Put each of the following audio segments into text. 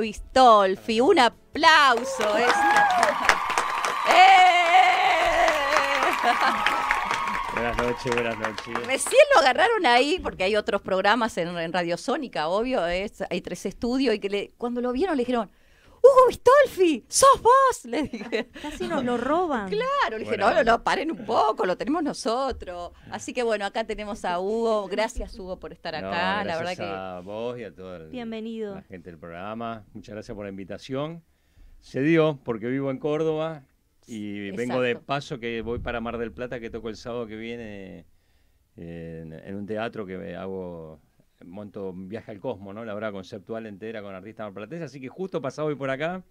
Vistolfi. Un aplauso. ¡Eh! Buenas noches, buenas noches. Recién lo agarraron ahí, porque hay otros programas en, Radio Sónica, obvio, hay tres estudios, y que cuando lo vieron le dijeron, ¡Hugo Vistolfi, ¡Sos vos! Le dije. Casi nos lo roban. Claro, le dije, no, no, no, paren un poco, lo tenemos nosotros. Así que bueno, acá tenemos a Hugo. Gracias, Hugo, por estar acá. la verdad a que. A vos y a toda Bienvenido. la gente del programa. Muchas gracias por la invitación. Se dio, porque vivo en Córdoba y vengo de paso que voy para Mar del Plata, que toco el sábado que viene eh, en, en un teatro que hago monto viaje al cosmos, ¿no? La obra conceptual entera con artistas marplatenses. Así que justo pasado hoy por acá,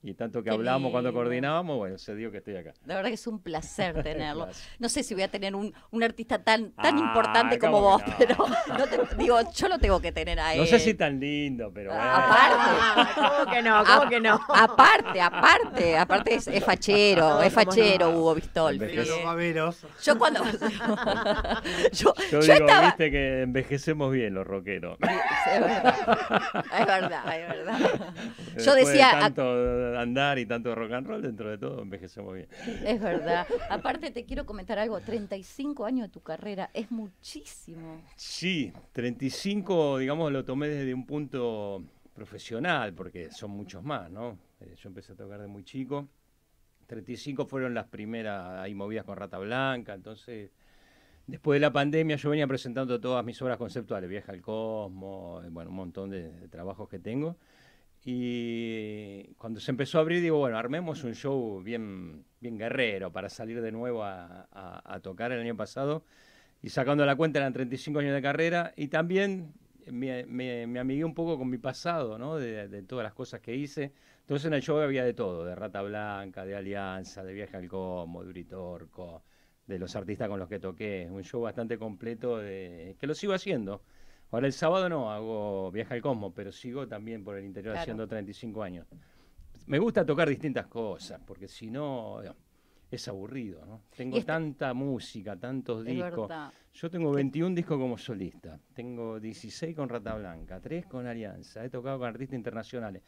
y tanto que hablábamos cuando coordinábamos, bueno, se dio que estoy acá. La verdad que es un placer tenerlo. no sé si voy a tener un, artista tan, tan ah, importante como vos, pero digo, yo lo tengo que tener ahí. No sé si tan lindo, pero. bueno. Aparte. Ah, ¿Cómo que no? Aparte, aparte, aparte es, fachero, es fachero ah, Hugo Vistol. Yo cuando. yo, yo, digo, viste que envejecemos bien los rockeros. es verdad, es verdad. Yo decía andar y tanto rock and roll, dentro de todo envejecemos bien. Es verdad. Aparte te quiero comentar algo, 35 años de tu carrera, es muchísimo. Sí, 35, digamos, lo tomé desde un punto profesional, porque son muchos más, ¿no? Eh, yo empecé a tocar de muy chico. 35 fueron las primeras ahí movidas con Rata Blanca, entonces después de la pandemia yo venía presentando todas mis obras conceptuales, Viaje al Cosmo, eh, bueno, un montón de trabajos que tengo. Y cuando se empezó a abrir, digo, bueno, armemos un show bien, bien guerrero para salir de nuevo a, tocar el año pasado. Y sacando la cuenta, eran 35 años de carrera. Y también me, me, amigué un poco con mi pasado, ¿no? De, todas las cosas que hice. Entonces en el show había de todo: de Rata Blanca, de Alianza, de Viaje al Como, de Uritorco, de los artistas con los que toqué. Un show bastante completo de, que lo sigo haciendo. Ahora el sábado no, hago viaje al cosmos, pero sigo también por el interior haciendo 35 años. Me gusta tocar distintas cosas, porque si no, es aburrido, Tengo este tanta música, tantos discos. Yo tengo 21 discos como solista, tengo 16 con Rata Blanca, 3 con Alianza, he tocado con artistas internacionales.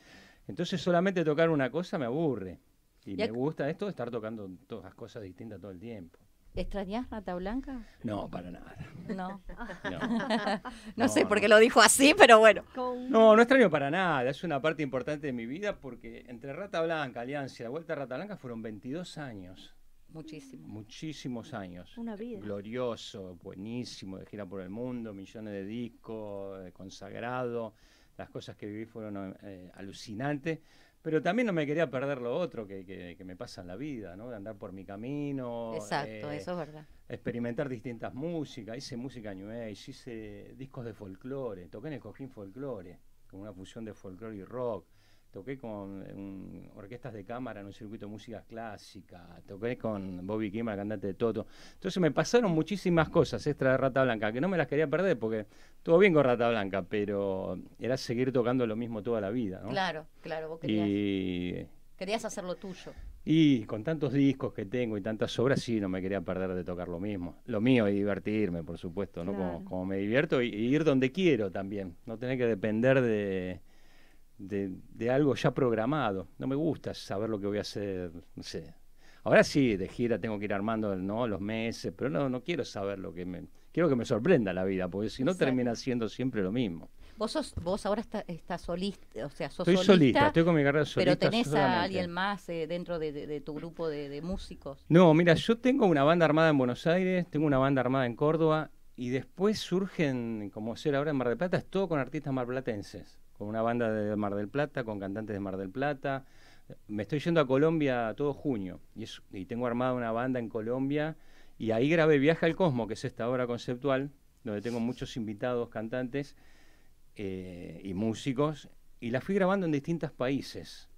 Entonces solamente tocar una cosa me aburre. Y, y me gusta esto de estar tocando todas las cosas distintas todo el tiempo. ¿Extrañas Rata Blanca? No, para nada. No. No. sé por qué lo dijo así, pero bueno. No, no extraño para nada. Es una parte importante de mi vida porque entre Rata Blanca, Alianza y la Vuelta a Rata Blanca fueron 22 años. Muchísimo. Muchísimos años. Una vida. Glorioso, buenísimo, de gira por el mundo, millones de discos, eh, consagrado. Las cosas que viví fueron eh, alucinantes. Pero también no me quería perder lo otro que, que, me pasa en la vida, ¿no? De andar por mi camino. Exacto, eh, eso es verdad. Experimentar distintas músicas. Hice música New Age, hice discos de folclore. Toqué en el Cojín Folclore, como una fusión de folclore y rock toqué con orquestas de cámara en un circuito de música clásica, toqué con Bobby Kima, cantante de Toto. Entonces me pasaron muchísimas cosas extra de Rata Blanca, que no me las quería perder porque todo bien con Rata Blanca, pero era seguir tocando lo mismo toda la vida. Claro, claro, vos querías, y, querías hacerlo tuyo. Y con tantos discos que tengo y tantas obras, sí, no me quería perder de tocar lo mismo. Lo mío y divertirme, por supuesto, ¿no? Como, me divierto y, y ir donde quiero también. No tener que depender de de, algo ya programado. No me gusta saber lo que voy a hacer, no sé. Ahora sí, de gira tengo que ir armando ¿no? los meses, pero no, no quiero saber lo que me... Quiero que me sorprenda la vida, porque si no termina siendo siempre lo mismo. Vos, vos ahora estás solista, o sea, sos solista, estoy con mi carrera solista. Pero tenés a alguien más eh, dentro de, tu grupo de, músicos. No, mira, yo tengo una banda armada en Buenos Aires, tengo una banda armada en Córdoba y después surgen, como ser ahora en Mar del Plata, es todo con artistas marplatenses con una banda de Mar del Plata, con cantantes de Mar del Plata. Me estoy yendo a Colombia todo junio y, tengo armada una banda en Colombia y ahí grabé Viaje al Cosmo, que es esta obra conceptual, donde tengo muchos invitados, cantantes eh, y músicos, y la fui grabando en distintos países.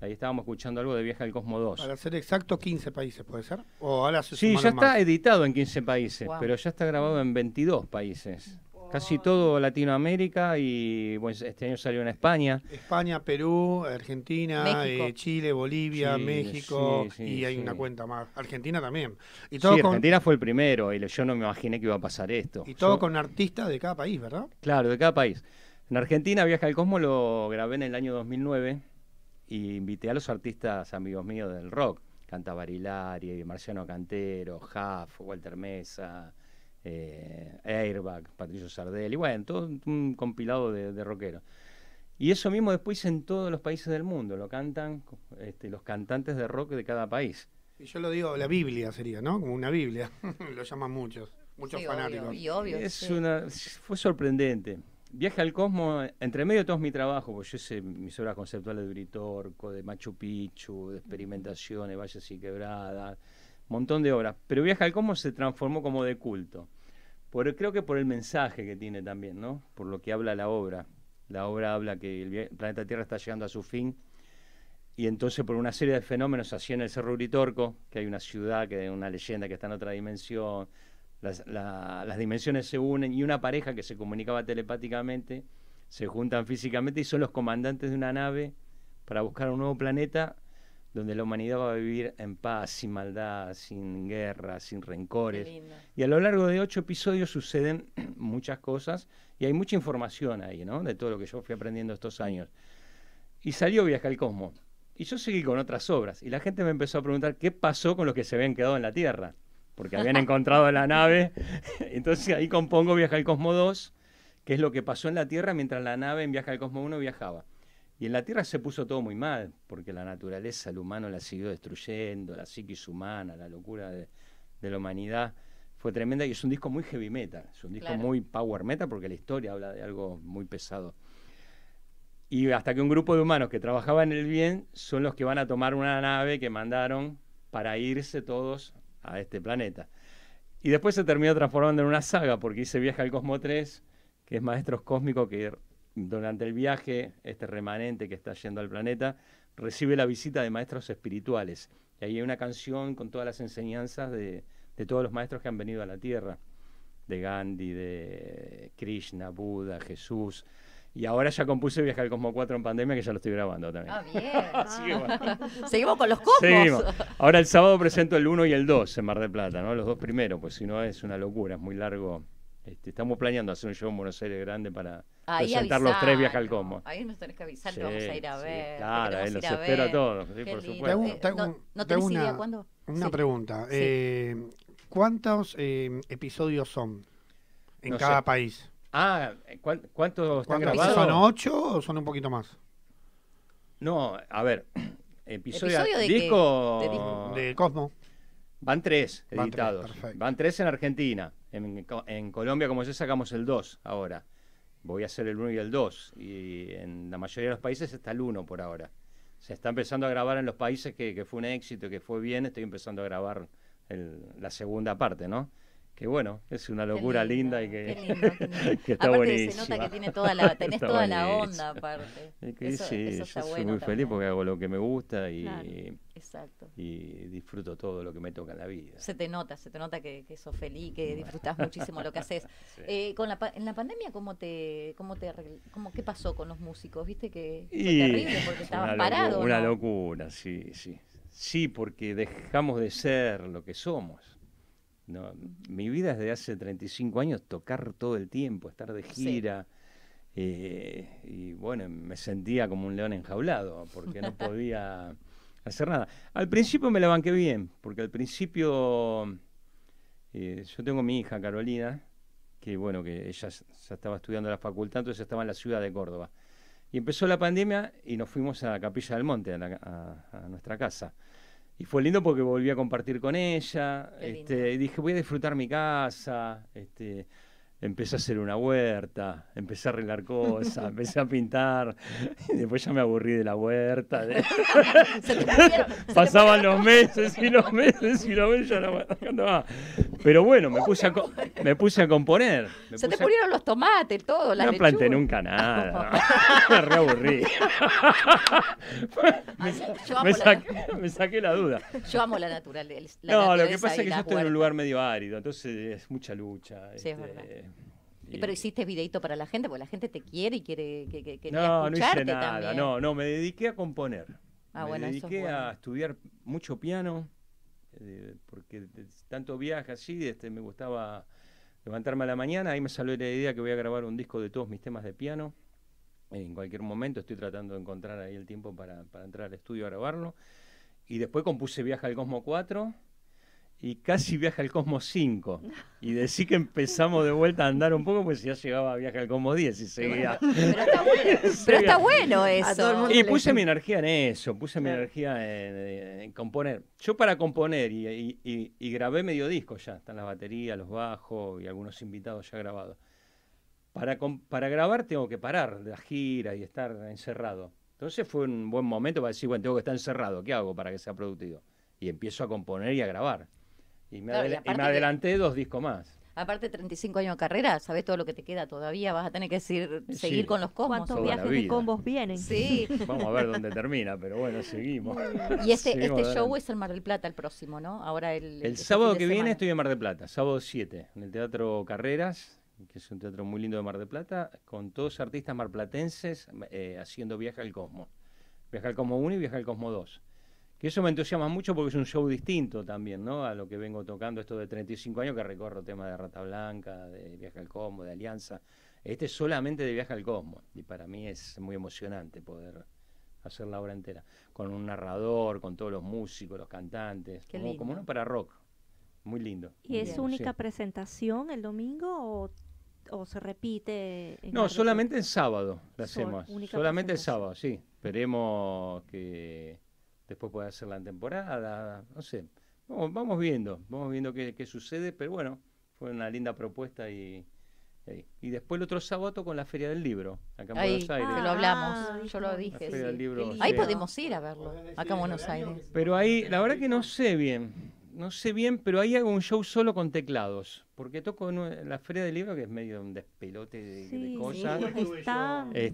Ahí estábamos escuchando algo de Viaje al Cosmo 2. Para ser exacto, 15 países, ¿puede ser? ¿O sí, ya está editado en 15 países, pero ya está grabado en 22 países. Casi todo Latinoamérica y pues, este año salió en España. España, Perú, Argentina, eh, Chile, Bolivia, México y hay una cuenta más. Argentina también. Y todo sí, Argentina fue el primero y yo no me imaginé que iba a pasar esto. Y todo con artistas de cada país, ¿verdad? Claro, de cada país. En Argentina Viaja al Cosmo lo grabé en el año 2009 y invité a los artistas amigos míos del rock. Canta Barilari, Marciano Cantero, Jaff, Walter Mesa, eh, Airbag, Patricio Sardelli, bueno, todo un compilado de, rockeros. Y eso mismo después en todos los países del mundo, lo cantan este, los cantantes de rock de cada país. Y yo lo digo, la Biblia sería, ¿no? Como una Biblia, lo llaman muchos, muchos fanáticos. es una, fue sorprendente. Viaje al Cosmo, entre medio de todo mi trabajo, porque yo hice mis obras conceptuales de Britorco, de Machu Picchu, de experimentaciones, valles y quebradas, montón de obras. Pero Viaja al Cosmos se transformó como de culto. Por, creo que por el mensaje que tiene también, ¿no? Por lo que habla la obra. La obra habla que el, planeta Tierra está llegando a su fin. Y entonces por una serie de fenómenos, así en el Cerro Uritorco, que hay una ciudad, que una leyenda que está en otra dimensión, las dimensiones se unen y una pareja que se comunicaba telepáticamente se juntan físicamente y son los comandantes de una nave para buscar un nuevo planeta donde la humanidad va a vivir en paz, sin maldad, sin guerra, sin rencores. Y a lo largo de ocho episodios suceden muchas cosas y hay mucha información ahí, ¿no? De todo lo que yo fui aprendiendo estos años. Y salió Viaje al Cosmo. Y yo seguí con otras obras. Y la gente me empezó a preguntar qué pasó con los que se habían quedado en la Tierra. Porque habían encontrado la nave. Entonces ahí compongo Viaje al Cosmo 2, que es lo que pasó en la Tierra mientras la nave en Viaje al Cosmo 1 viajaba. Y en la Tierra se puso todo muy mal, porque la naturaleza, el humano la siguió destruyendo, la psiquis humana, la locura de, la humanidad fue tremenda y es un disco muy heavy metal, es un disco muy power metal porque la historia habla de algo muy pesado. Y hasta que un grupo de humanos que trabajaba en el bien son los que van a tomar una nave que mandaron para irse todos a este planeta. Y después se terminó transformando en una saga porque hice Viaje al Cosmo 3, que es Maestros Cósmicos, que durante el viaje, este remanente que está yendo al planeta, recibe la visita de maestros espirituales. Y ahí hay una canción con todas las enseñanzas de, todos los maestros que han venido a la Tierra, de Gandhi, de Krishna, Buda, Jesús. Y ahora ya compuse Viaje al Cosmo 4 en pandemia, que ya lo estoy grabando también. Ah, bien. Ah. Seguimos con los cosmos. Ahora el sábado presento el 1 y el 2 en Mar del Plata, ¿no? Los dos primeros, pues si no es una locura, es muy largo este, estamos planeando hacer un show en Buenos Aires grande para presentar los tres viajes al Cosmos. Ahí nos tenés que avisar vamos a ir a ver. Claro, eh, ahí los espero a todos, sí, por supuesto. Eh, ¿No, tenés una, idea cuándo? Una pregunta. Eh, ¿Cuántos episodios son en cada país? Ah, ¿cuántos están grabados? ¿Son ocho o son un poquito más? No, a ver, episodio, de disco, de, Cosmo. Van tres editados. van tres en Argentina en, Colombia, como ya sacamos el 2 ahora. Voy a hacer el 1 y el 2. Y en la mayoría de los países está el 1 por ahora. Se está empezando a grabar en los países que, fue un éxito, que fue bien. Estoy empezando a grabar la segunda parte, ¿no? Y bueno, es una locura linda y que, está aparte buenísima. se nota que tiene toda la, tenés toda la onda aparte. sí, soy muy feliz porque hago lo que me gusta y, disfruto todo lo que me toca en la vida. Se te nota, se te nota que, sos feliz, que disfrutás muchísimo lo que haces. Eh, con la, en la pandemia, ¿cómo te, cómo te cómo, ¿qué pasó con los músicos? ¿Viste que fue terrible porque estaban parado? parados? Una locura, sí, sí. Sí, porque dejamos de ser lo que somos mi vida desde hace 35 años tocar todo el tiempo, estar de gira. Eh, y bueno, me sentía como un león enjaulado porque no podía hacer nada. Al principio me la banqué bien, porque al principio eh, yo tengo mi hija Carolina, que bueno, que ella ya estaba estudiando en la facultad, entonces estaba en la ciudad de Córdoba. Y empezó la pandemia y nos fuimos a Capilla del Monte, a nuestra casa. Y fue lindo porque volví a compartir con ella. Este, y dije, voy a disfrutar mi casa. Este, empecé a hacer una huerta, empecé a arreglar cosas, empecé a pintar, y después ya me aburrí de la huerta. Pasaban los meses y los meses y los meses, ya no me pero bueno, me puse a, me puse a componer. Se te pusieron los tomates, todo, la No planté nunca nada. me reaburrí. me, saqué la duda. Yo amo la naturaleza. no, lo que pasa es que yo estoy en un lugar medio árido, entonces es mucha lucha. Sí, es verdad. Este, pero hiciste videito para la gente, porque la gente te quiere y quiere que, que, que no, no hice nada, no, no, me dediqué a componer. Ah, me bueno, dediqué a estudiar mucho piano, porque tanto viaje así, este, me gustaba levantarme a la mañana, ahí me salió la idea que voy a grabar un disco de todos mis temas de piano. En cualquier momento estoy tratando de encontrar ahí el tiempo para, para entrar al estudio a grabarlo. Y después compuse Viaje al Cosmo 4 y casi viaja al Cosmos 5. Y decir que empezamos de vuelta a andar un poco, pues ya llegaba a Viaje al Cosmos 10 y seguía. Pero está bueno, Pero está bueno eso. Y puse mi energía en eso, puse mi energía en, componer. Yo para componer y, grabé medio disco ya, están las baterías, los bajos y algunos invitados ya grabados. Para, para grabar tengo que parar de la gira y estar encerrado. Entonces fue un buen momento para decir, bueno, tengo que estar encerrado, ¿qué hago para que sea productivo? Y empiezo a componer y a grabar. Y me, adelanté dos discos más. Aparte, 35 años de carrera, sabes todo lo que te queda todavía, vas a tener que seguir con los combos. ¿Cuántos viajes de combos vienen? Vamos a ver dónde termina, pero bueno, seguimos. Y este, este show es en Mar del Plata el próximo, ¿no? Ahora el, sábado que viene estoy en Mar del Plata, sábado 7, en el Teatro Carreras, que es un teatro muy lindo de Mar del Plata, con todos artistas marplatenses eh, haciendo Viaje al Cosmo. Viaje al Cosmo 1 y Viaje al Cosmo 2. Que eso me entusiasma mucho porque es un show distinto también, ¿no? A lo que vengo tocando esto de 35 años que recorro temas de Rata Blanca, de Viaje al Cosmo, de Alianza. Este es solamente de Viaje al Cosmo y para mí es muy emocionante poder hacer la obra entera. Con un narrador, con todos los músicos, los cantantes, como, uno para rock. Muy lindo. ¿Y es única presentación el domingo o se repite? En no, solamente el sábado la hacemos. Solamente el sábado, sí. Esperemos que después puede hacer la temporada, no sé. Vamos, viendo, vamos viendo qué, sucede, pero bueno, fue una linda propuesta y, y, después el otro sábado con la Feria del Libro, acá en Buenos Aires. Ah, lo hablamos, yo lo dije. Sí. ahí podemos ir a verlo, acá en Buenos Aires. Pero ahí, la verdad que no sé bien, no sé bien, pero ahí hago un show solo con teclados, porque toco en la Feria del Libro, que es medio un despelote de, cosas. Este,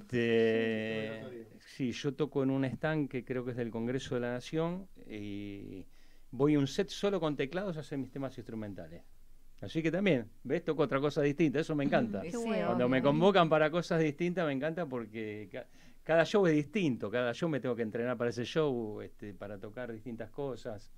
sí, este, sí, yo toco en un stand que creo que es del Congreso de la Nación y voy un set solo con teclados a hacer mis temas instrumentales. Así que también, ¿ves? Toco otra cosa distinta, eso me encanta. Cuando me convocan para cosas distintas me encanta porque cada show es distinto, cada show me tengo que entrenar para ese show, este, para tocar distintas cosas.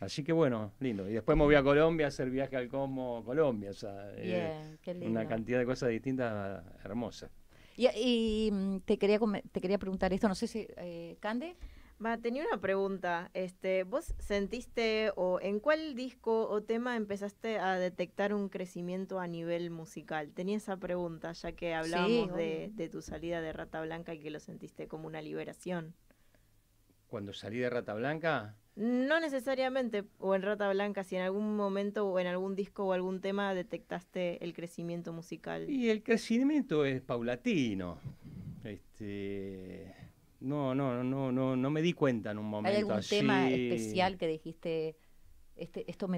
Así que bueno, lindo. Y después me voy a Colombia a hacer viaje al Como Colombia. O sea, eh, una cantidad de cosas distintas hermosas. Y, mm, te, quería, te quería preguntar esto, no sé si, eh, Cande. Va, tenía una pregunta. Este, ¿Vos sentiste o en cuál disco o tema empezaste a detectar un crecimiento a nivel musical? Tenía esa pregunta, ya que hablábamos de, tu salida de Rata Blanca y que lo sentiste como una liberación. Cuando salí de Rata Blanca, no necesariamente, o en Rata Blanca, si en algún momento o en algún disco o algún tema detectaste el crecimiento musical. Y el crecimiento es paulatino. Este, no, no, no, no, no me di cuenta en un momento. ¿Hay algún tema especial que dijiste, este, esto me,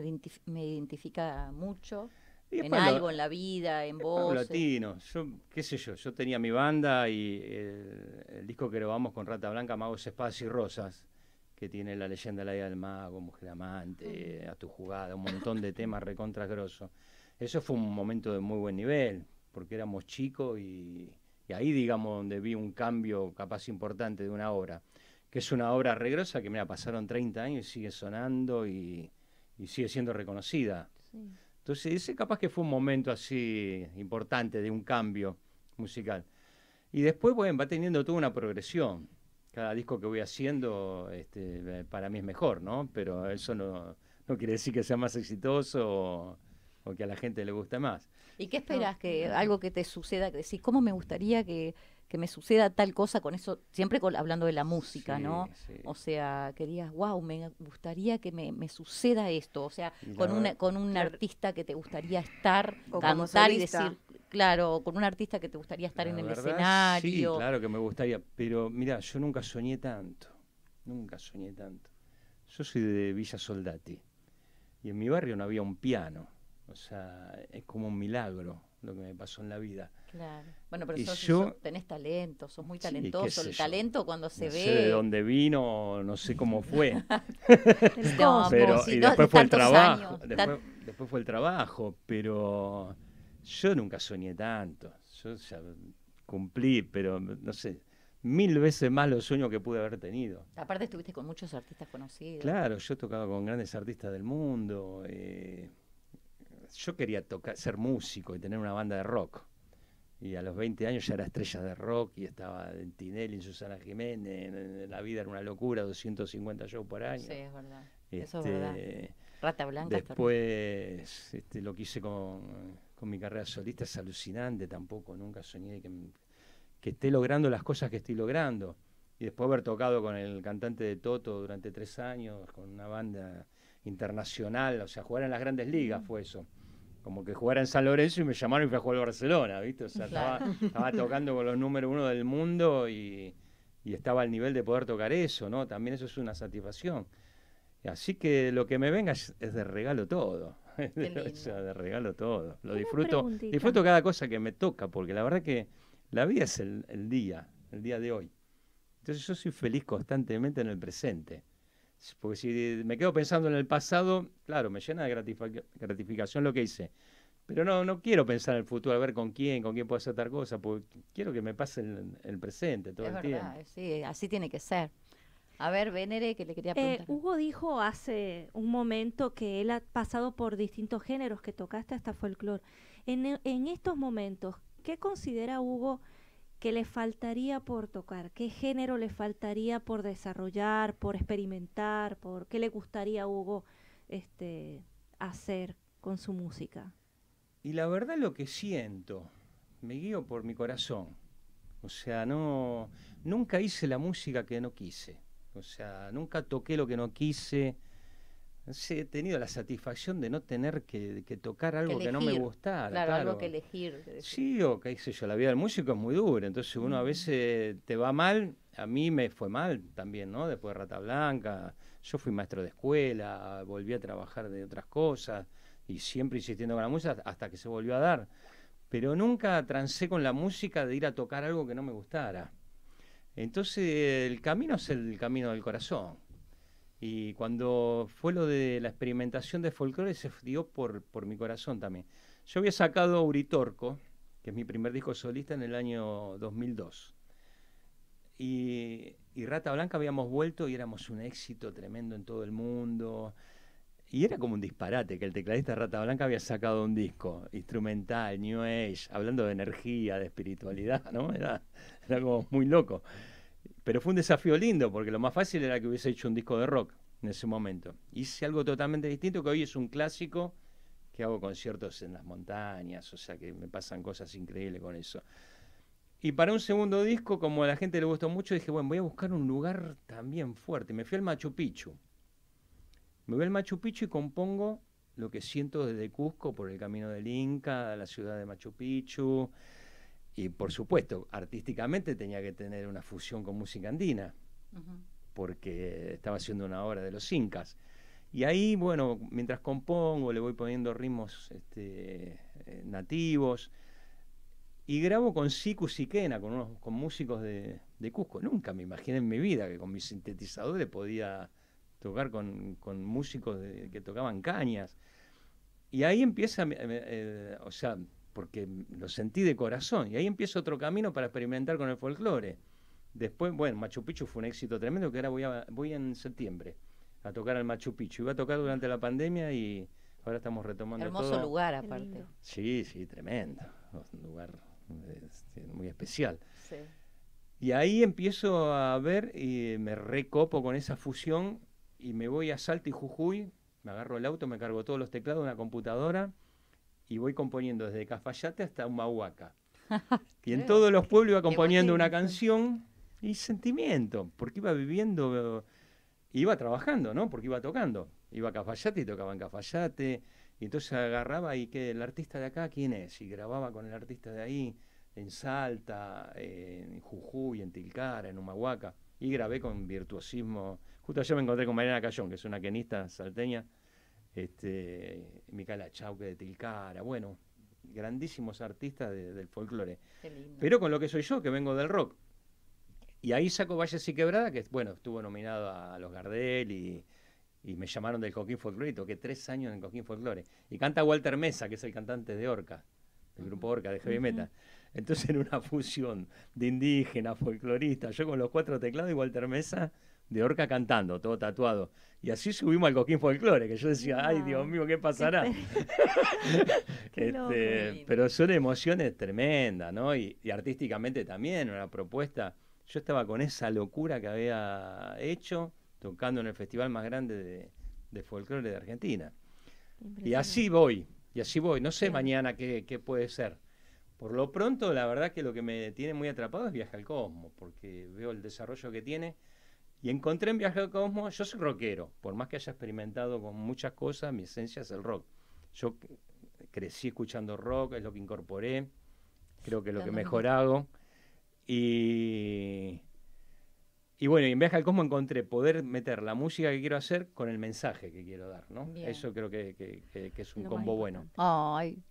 identifica mucho? en algo, en la vida, en voz Paulatino, Yo, qué sé yo, yo tenía mi banda y eh, el, disco que grabamos con Rata Blanca, Magos, Espadas y Rosas, que tiene la leyenda la del Mago, Mujer Amante, A tu jugada, un montón de temas recontra grosso. Eso fue un momento de muy buen nivel, porque éramos chicos y, ahí, digamos, donde vi un cambio capaz importante de una obra, que es una obra regrosa que, mira, pasaron 30 años y sigue sonando y, sigue siendo reconocida. Entonces, ese capaz que fue un momento así importante de un cambio musical. Y después, bueno, va teniendo toda una progresión cada disco que voy haciendo este, para mí es mejor, ¿no? Pero eso no, quiere decir que sea más exitoso o, que a la gente le guste más. ¿Y qué esperas? Que algo que te suceda, que decís, ¿cómo me gustaría que, me suceda tal cosa con eso? Siempre hablando de la música, ¿no? O sea, querías, wow, me gustaría que me, suceda esto. O sea, con, una, con un artista que te gustaría estar, cantar y decir, claro, con un artista que te gustaría estar en el escenario. Sí, claro que me gustaría, pero mira, yo nunca soñé tanto, nunca soñé tanto. Yo soy de Villa Soldati y en mi barrio no había un piano, o sea, es como un milagro lo que me pasó en la vida. Claro. Bueno, pero tenés talento, sos muy talentoso. el talento cuando se ve. No sé de dónde vino, no sé cómo fue. pero, y después fue el trabajo. después fue el trabajo, pero yo nunca soñé tanto. Yo ya cumplí, pero no sé, mil veces más los sueños que pude haber tenido. Aparte estuviste con muchos artistas conocidos. Claro, yo he tocado con grandes artistas del mundo. Eh, yo quería tocar, ser músico y tener una banda de rock. Y a los 20 años ya era estrella de rock y estaba en Tinelli, en Susana Jiménez, la vida era una locura, 250 shows por año. Sí, es verdad. Eso es este, verdad. Rata Blanca. Después este, lo quise con con mi carrera solista es alucinante tampoco, nunca soñé que, que esté logrando las cosas que estoy logrando. Y después haber tocado con el cantante de Toto durante tres años, con una banda internacional, o sea, jugar en las grandes ligas fue eso. Como que jugara en San Lorenzo y me llamaron y fui a jugar al Barcelona, ¿viste? O sea, estaba, tocando con los número uno del mundo y, y estaba al nivel de poder tocar eso, ¿no? También eso es una satisfacción. Así que lo que me venga es, de regalo todo. o sea, de regalo todo. Lo disfruto, disfruto cada cosa que me toca, porque la verdad que la vida es el, día, el día de hoy. Entonces yo soy feliz constantemente en el presente. Porque si me quedo pensando en el pasado, claro, me llena de gratificación lo que hice. Pero no, no quiero pensar en el futuro, a ver con quién, con quién puedo hacer tal cosa, porque quiero que me pase el, el presente todo el verdad, tiempo. Sí, así tiene que ser. A ver, Venere, que le quería eh, preguntar. Hugo dijo hace un momento que él ha pasado por distintos géneros, que tocaste hasta folclore. E, en, estos momentos, ¿qué considera Hugo que le faltaría por tocar? ¿Qué género le faltaría por desarrollar, por experimentar, por qué le gustaría a Hugo este, hacer con su música? Y la verdad lo que siento, me guío por mi corazón. O sea, no nunca hice la música que no quise. O sea, nunca toqué lo que no quise. he tenido la satisfacción de no tener que, tocar algo que, no me gustara. Claro, algo que elegir. sí, o qué sé yo, la vida del músico es muy dura, entonces uno a veces te va mal, a mí me fue mal también, ¿no? Después de Rata Blanca, yo fui maestro de escuela, volví a trabajar de otras cosas y siempre insistiendo con la música hasta que se volvió a dar. Pero nunca transé con la música de ir a tocar algo que no me gustara. Entonces el camino es el camino del corazón. Y cuando fue lo de la experimentación de folclore, se dio por, mi corazón también. Yo había sacado Uritorco, que es mi primer disco solista, en el año 2002. Y, y Rata Blanca habíamos vuelto y éramos un éxito tremendo en todo el mundo. Y era como un disparate que el tecladista Rata Blanca había sacado un disco instrumental, New Age, hablando de energía, de espiritualidad, ¿no? Era, era como muy loco. Pero fue un desafío lindo, porque lo más fácil era que hubiese hecho un disco de rock en ese momento. Hice algo totalmente distinto, que hoy es un clásico, que hago conciertos en las montañas, o sea que me pasan cosas increíbles con eso. Y para un segundo disco, como a la gente le gustó mucho, dije, bueno, voy a buscar un lugar también fuerte. Me fui al Machu Picchu me voy al Machu Picchu y compongo lo que siento desde Cusco por el camino del Inca, la ciudad de Machu Picchu. Y por supuesto, artísticamente tenía que tener una fusión con música andina, porque estaba haciendo una obra de los incas. Y ahí, bueno, mientras compongo, le voy poniendo ritmos este, eh, nativos. Y grabo con Siku Siquena, con, unos, con músicos de, de Cusco. Nunca me imaginé en mi vida que con mis sintetizadores podía tocar con, músicos que tocaban cañas. Y ahí empieza, eh, eh, o sea, porque lo sentí de corazón, y ahí empieza otro camino para experimentar con el folclore. Después, bueno, Machu Picchu fue un éxito tremendo, que ahora voy, voy en septiembre a tocar al Machu Picchu. Iba a tocar durante la pandemia y ahora estamos retomando. Hermoso lugar aparte. Sí, sí, tremendo. Un lugar este, muy especial. Y ahí empiezo a ver y me recopo con esa fusión y me voy a Salta y Jujuy, me agarro el auto, me cargo todos los teclados, una computadora y voy componiendo desde Cafayate hasta Humahuaca. y en todos los pueblos iba componiendo una canción y sentimiento, porque iba viviendo, iba trabajando, ¿no? Porque iba tocando. Iba a Cafayate y tocaba en Cafayate. Y entonces agarraba y que el artista de acá, ¿quién es? Y grababa con el artista de ahí, en Salta, en Jujuy, en Tilcara, en Humahuaca. Y grabé con virtuosismo Justo ayer me encontré con Mariana Cayón, que es una quenista salteña, este, Micaela Chauque de Tilcara, bueno, grandísimos artistas del folclore. Pero con lo que soy yo, que vengo del rock. Y ahí saco Valles y Quebrada, que bueno, estuvo nominado a los Gardel y, me llamaron del Coquín Folclore, que tres años en el Coquín Folclore. Y canta Walter Mesa, que es el cantante de Orca, del grupo Orca de Heavy Metal. Entonces era una fusión de indígenas, folcloristas. yo con los cuatro teclados y Walter Mesa de Orca cantando, todo tatuado. Y así subimos al Coquín Folclore, que yo decía, ay Dios mío, ¿qué pasará? Este, pero son emociones tremendas, ¿no? Y, artísticamente también, una propuesta. Yo estaba con esa locura que había hecho, tocando en el festival más grande de, de folclore de Argentina. Y así voy, y así voy. No sé mañana qué, puede ser. Por lo pronto, la verdad que lo que me tiene muy atrapado es Viaje al Cosmos, porque veo el desarrollo que tiene y encontré en Viaje al Cosmo, yo soy rockero, por más que haya experimentado con muchas cosas, mi esencia es el rock. Yo crecí escuchando rock, es lo que incorporé, creo que es lo que mejor hago. Y, y bueno, en Viaje al Cosmo encontré poder meter la música que quiero hacer con el mensaje que quiero dar, ¿no? Eso creo que, es un combo bueno. Ay,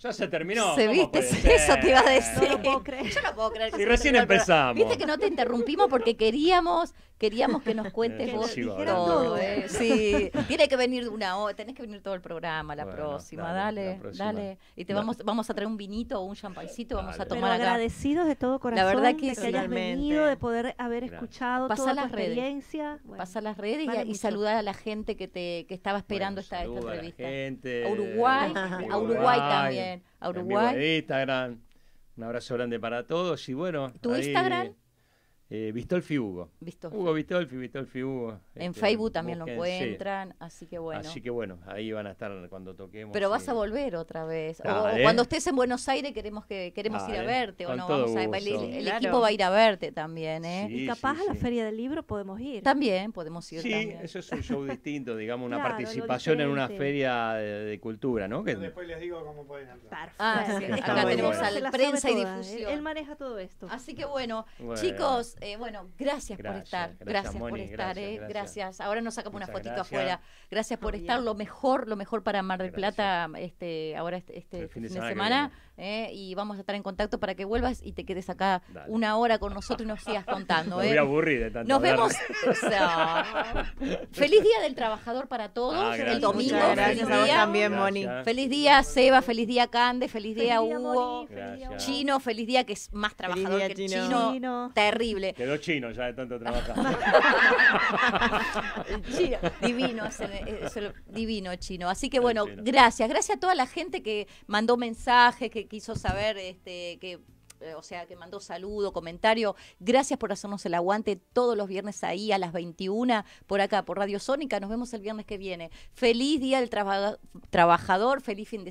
ya se terminó. Se viste, eso te iba a decir. No puedo creer. Yo no puedo creer. Que si recién empezamos. Viste que no te interrumpimos porque queríamos, queríamos que nos cuentes vos todo. ¿eh? tiene que venir una hora, tenés que venir todo el programa la próxima, dale, dale. Y te vamos vamos a traer un vinito o un champancito, vamos a tomar Pero agradecidos de todo corazón la verdad que de que hayas venido, de poder haber escuchado toda las experiencia. las redes y, saludar a la gente que te estaba esperando esta, esta entrevista. A, a Uruguay, a Uruguay también, a Uruguay. Instagram. Un abrazo grande para todos y bueno. ¿Tu Instagram? Eh, Vistolfi Hugo. Hugo Vistolfi, Vistolfi Hugo. En este, Facebook también lo encuentran, así que bueno. Así que bueno, ahí van a estar cuando toquemos. Pero vas a volver otra vez. O cuando estés en Buenos Aires queremos que queremos ir a verte o no a, el, equipo va a ir a verte también, ¿eh? y capaz a la feria del libro podemos ir. También podemos ir Sí, eso es un show distinto, digamos una participación en una feria de, cultura, ¿no? después les digo cómo pueden hablar Ah, Acá tenemos a la prensa y ¿eh? difusión. Él maneja todo esto. Así que bueno. chicos, eh, bueno, gracias, por estar. Gracias, por estar. Eh, gracias, Ahora nos sacamos una fotito afuera. Gracias por estar. Lo mejor, lo mejor para Mar del Plata este, ahora este, este fin, de semana ¿eh? y vamos a estar en contacto para que vuelvas y te quedes acá una hora con nosotros y nos sigas contando. ¿eh? Voy de tanto Nos vemos. feliz día del trabajador para todos. Ah, el domingo. feliz día. también, Moni. Feliz día, Seba. Feliz día, Cande. Feliz, día, Hugo. Día, chino, feliz día, que es más trabajador que el chino. Terrible. Quedó chino ya de tanto trabajar. chino. Divino, divino chino. Así que bueno, gracias. Gracias a toda la gente que mandó mensajes, que quiso saber, este, que eh, o sea, que mandó saludo, comentario. Gracias por hacernos el aguante todos los viernes ahí a las 21 por acá, por Radio Sónica. Nos vemos el viernes que viene. Feliz Día del Trabajador, feliz fin de semana.